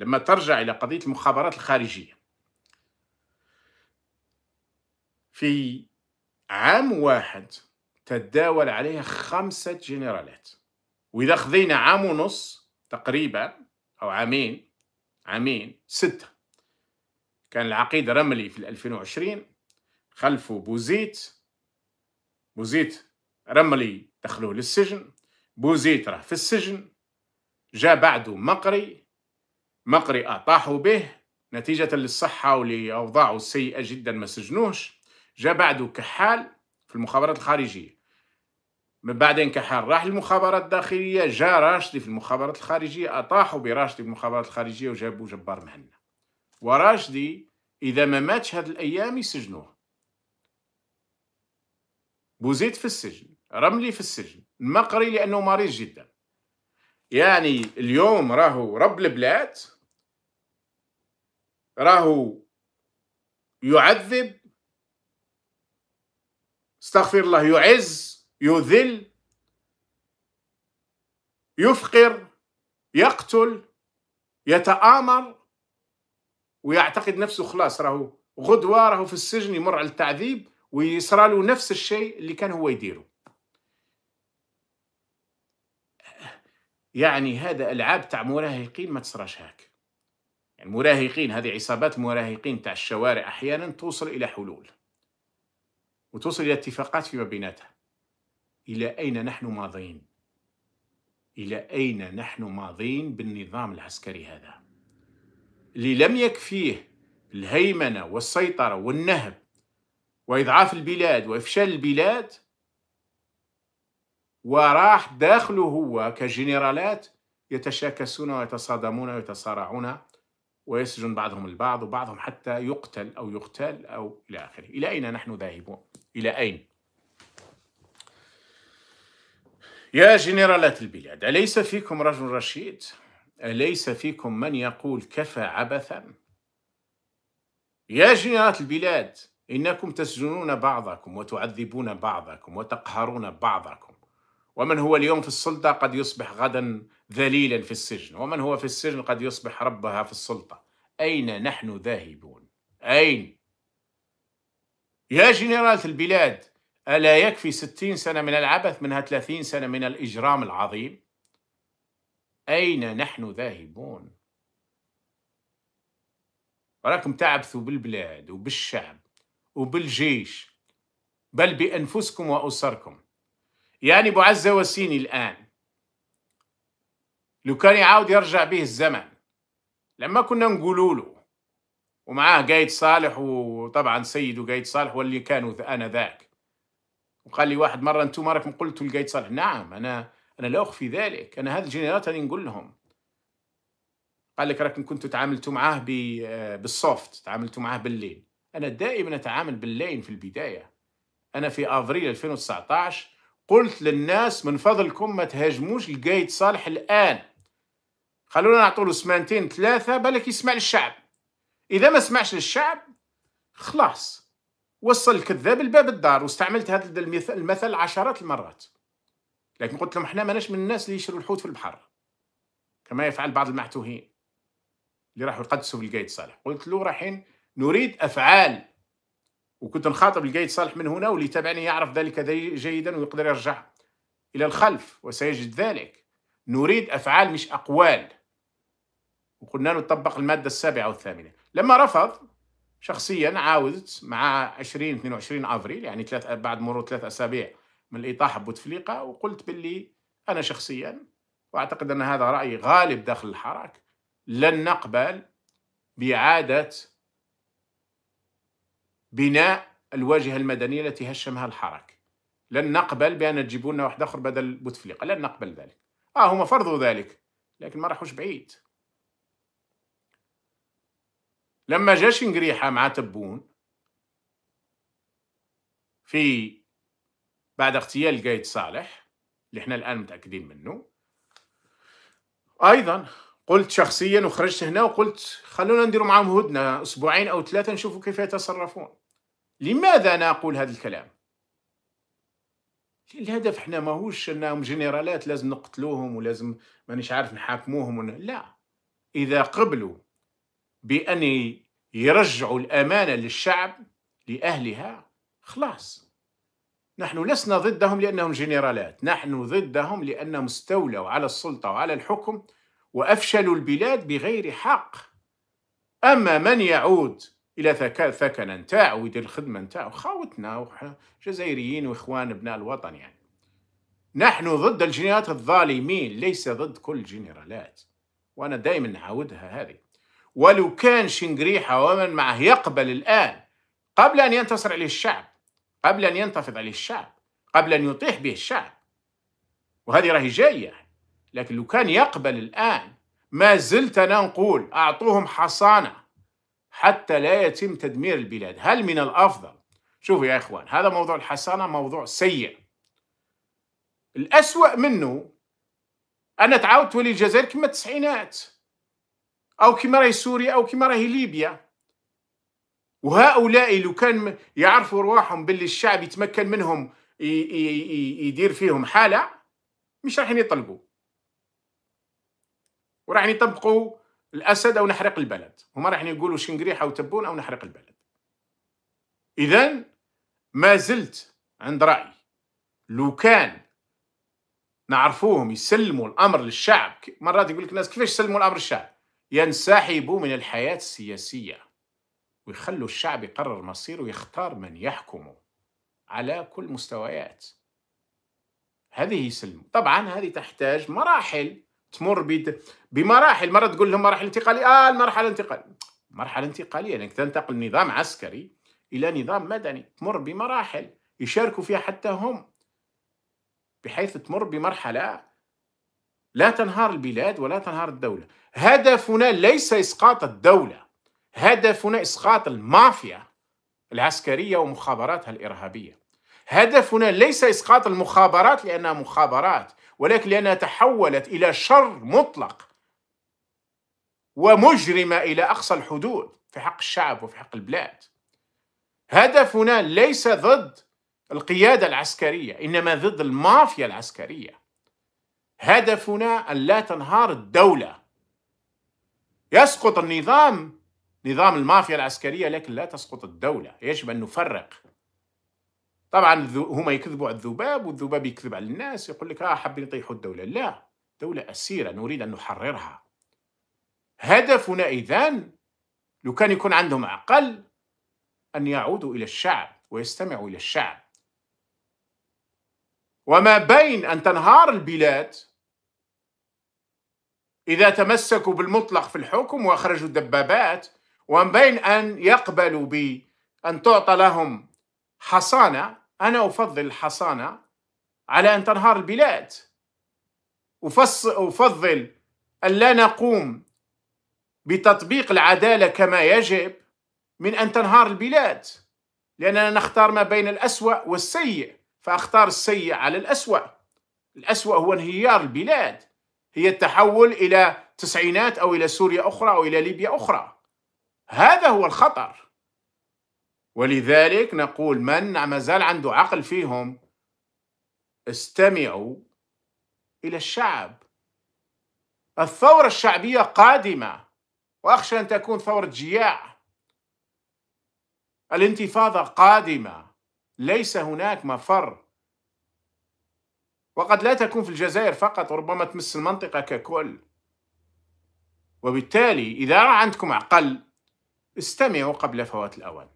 لما ترجع إلى قضية المخابرات الخارجية في عام واحد تداول عليها خمسة جنرالات وإذا خذينا عام ونص تقريبا أو عامين عامين ستة كان العقيد رملي في 2020 خلفه بوزيت بوزيت رملي دخلوه للسجن بوزيت راه في السجن جاء بعده مقري مقرئة طاحوا به نتيجة للصحة ولأوضاعه السيئة جدا ما سجنوش جاء بعده كحال في المخابرات الخارجية من بعدين كحال راح للمخابرات الداخلية جاء راشدي في المخابرات الخارجية أطاحوا براشدي في المخابرات الخارجية وجابوا جبار مهنا وراشدي إذا ما ماتش هاد الأيام يسجنوه بوزيد في السجن رملي في السجن المقري لأنه مريض جدا يعني اليوم راهو رب البلاد راهو يعذب استغفر الله يعز يذل يفقر يقتل يتآمر ويعتقد نفسه خلاص راهو غدوة راهو في السجن يمر على التعذيب ويصرى له نفس الشيء اللي كان هو يديره يعني هذا ألعاب تاع مراهقين ما تصراش هاك يعني مراهقين هذه عصابات مراهقين تاع الشوارع احيانا توصل الى حلول وتوصل الى اتفاقات فيما بيناتها الى اين نحن ماضين الى اين نحن ماضين بالنظام العسكري هذا اللي لم يكفيه الهيمنه والسيطره والنهب واضعاف البلاد وافشال البلاد وراح داخله هو كجنرالات يتشاكسون ويتصادمون ويتصارعون ويسجن بعضهم البعض وبعضهم حتى يقتل أو يقتل أو إلى آخره إلى أين نحن ذاهبون؟ إلى أين؟ يا جنرالات البلاد أليس فيكم رجل رشيد؟ أليس فيكم من يقول كفى عبثا؟ يا جنرالات البلاد إنكم تسجنون بعضكم وتعذبون بعضكم وتقهرون بعضكم ومن هو اليوم في السلطة قد يصبح غدا ذليلا في السجن ومن هو في السجن قد يصبح ربها في السلطة أين نحن ذاهبون؟ أين؟ يا جنرالة البلاد ألا يكفي ستين سنة من العبث منها ثلاثين سنة من الإجرام العظيم؟ أين نحن ذاهبون؟ وراكم تعبثوا بالبلاد وبالشعب وبالجيش بل بأنفسكم وأسركم يعني عزه وسيني الآن لو كان يعاود يرجع به الزمن لما كنا نقولوا له ومعاه قايد صالح وطبعا سيده قايد صالح واللي كانوا أنا ذاك وقال لي واحد مرة أنتم راكم قلتوا لقايد صالح نعم أنا أنا لا أخفي ذلك أنا هذا الجنرالات أنا نقول لهم قال لك راكم كنتوا تعاملتوا معاه بالسوفت تعاملتوا معاه بالليل أنا دائما أتعامل بالليل في البداية أنا في أفريل 2019 قلت للناس من فضلكم ما تهاجموش القايد صالح الآن خلونا نعطوا له سمانتين ثلاثة بالك يسمع للشعب إذا ما سمعش للشعب خلاص وصل الكذاب لباب الدار واستعملت هذا المثل عشرات المرات لكن قلت لهم احنا ماناش من الناس اللي يشروا الحوت في البحر كما يفعل بعض المعتوهين اللي راحوا يقدسوا في القايد صالح قلت له رايحين نريد أفعال وكنت نخاطب القايد صالح من هنا واللي تابعني يعرف ذلك جيدا ويقدر يرجع إلى الخلف وسيجد ذلك نريد أفعال مش أقوال وقلنا له المادة السابعة والثامنة لما رفض شخصيا عاودت مع 20 22 افريل يعني ثلاث بعد مرور ثلاث اسابيع من الاطاحه بوتفليقه وقلت باللي انا شخصيا واعتقد ان هذا راي غالب داخل الحراك لن نقبل باعاده بناء الواجهة المدنية التي هشمها الحراك لن نقبل بأن تجيبوا لنا واحد آخر بدل بوتفليقة لن نقبل ذلك آه هما فرضوا ذلك لكن ما راحوش بعيد لما جا شنقريحة مع تبون في بعد اغتيال قايد صالح اللي احنا الآن متأكدين منه أيضا قلت شخصيا وخرجت هنا وقلت خلونا نديروا معهم هدنة أسبوعين أو ثلاثة نشوفوا كيف يتصرفون لماذا أنا أقول هذا الكلام؟ الهدف احنا ماهوش انهم جنرالات لازم نقتلوهم ولازم مانيش عارف نحاكموهم ون... لا اذا قبلوا بان يرجعوا الامانه للشعب لاهلها خلاص نحن لسنا ضدهم لانهم جنرالات نحن ضدهم لانهم استولوا على السلطه وعلى الحكم وأفشلوا البلاد بغير حق أما من يعود الى ثكنه نتاعو ويدير الخدمه نتاعو خاوتنا جزائريين واخوان ابناء الوطن يعني نحن ضد الجنرالات الظالمين ليس ضد كل الجنرالات وانا دائما نعاودها هذه ولو كان شنقريحه ومن معه يقبل الان قبل ان ينتصر عليه الشعب قبل ان ينتفض عليه الشعب قبل ان يطيح به الشعب وهذه راهي جايه لكن لو كان يقبل الآن ما زلت أنا نقول أعطوهم حصانة حتى لا يتم تدمير البلاد هل من الأفضل شوفوا يا إخوان هذا موضوع الحصانة موضوع سيء الأسوأ منه أنا تعاود تولي الجزائر كما التسعينات أو كما راهي سوريا أو كما راهي ليبيا وهؤلاء لو كان يعرفوا رواحهم باللي الشعب يتمكن منهم يدير فيهم حالة مش رايحين يطلبوا وراح يطبقوا الاسد او نحرق البلد هما راح يقولوا شنقريحه وتبون او نحرق البلد اذا ما زلت عند رايي لو كان نعرفوهم يسلموا الامر للشعب مرات يقول لك الناس كيفاش يسلموا الامر للشعب ينسحبوا من الحياه السياسيه ويخلوا الشعب يقرر مصيره ويختار من يحكمه على كل مستويات هذه يسلموا طبعا هذه تحتاج مراحل تمر بمراحل مره تقول لهم مراحل انتقاليه اه المرحله الانتقاليه مرحله انتقاليه انك يعني تنتقل من نظام عسكري الى نظام مدني تمر بمراحل يشاركوا فيها حتى هم بحيث تمر بمرحله لا تنهار البلاد ولا تنهار الدوله هدفنا ليس اسقاط الدوله هدفنا اسقاط المافيا العسكريه ومخابراتها الارهابيه هدفنا ليس اسقاط المخابرات لانها مخابرات ولكن لانها تحولت الى شر مطلق ومجرمه الى اقصى الحدود في حق الشعب وفي حق البلاد هدفنا ليس ضد القياده العسكريه انما ضد المافيا العسكريه هدفنا ان لا تنهار الدوله يسقط النظام نظام المافيا العسكريه لكن لا تسقط الدوله يجب ان نفرق طبعا هما يكذبوا على الذباب والذباب يكذب على الناس يقول لك اه حابين يطيحوا الدوله لا دوله اسيره نريد ان نحررها هدفنا اذا لو كان يكون عندهم عقل ان يعودوا الى الشعب ويستمعوا الى الشعب وما بين ان تنهار البلاد اذا تمسكوا بالمطلق في الحكم واخرجوا الدبابات ومن بين ان يقبلوا بان تعطى لهم حصانه أنا أفضل الحصانة على أن تنهار البلاد أفضل أن لا نقوم بتطبيق العدالة كما يجب من أن تنهار البلاد لأننا نختار ما بين الأسوأ والسيء فأختار السيء على الأسوأ الأسوأ هو انهيار البلاد هي التحول إلى تسعينات أو إلى سوريا أخرى أو إلى ليبيا أخرى هذا هو الخطر ولذلك نقول من ما زال عنده عقل فيهم استمعوا إلى الشعب الثورة الشعبية قادمة وأخشى أن تكون ثورة جياع الانتفاضة قادمة ليس هناك مفر وقد لا تكون في الجزائر فقط وربما تمس المنطقة ككل وبالتالي إذا عندكم عقل استمعوا قبل فوات الأوان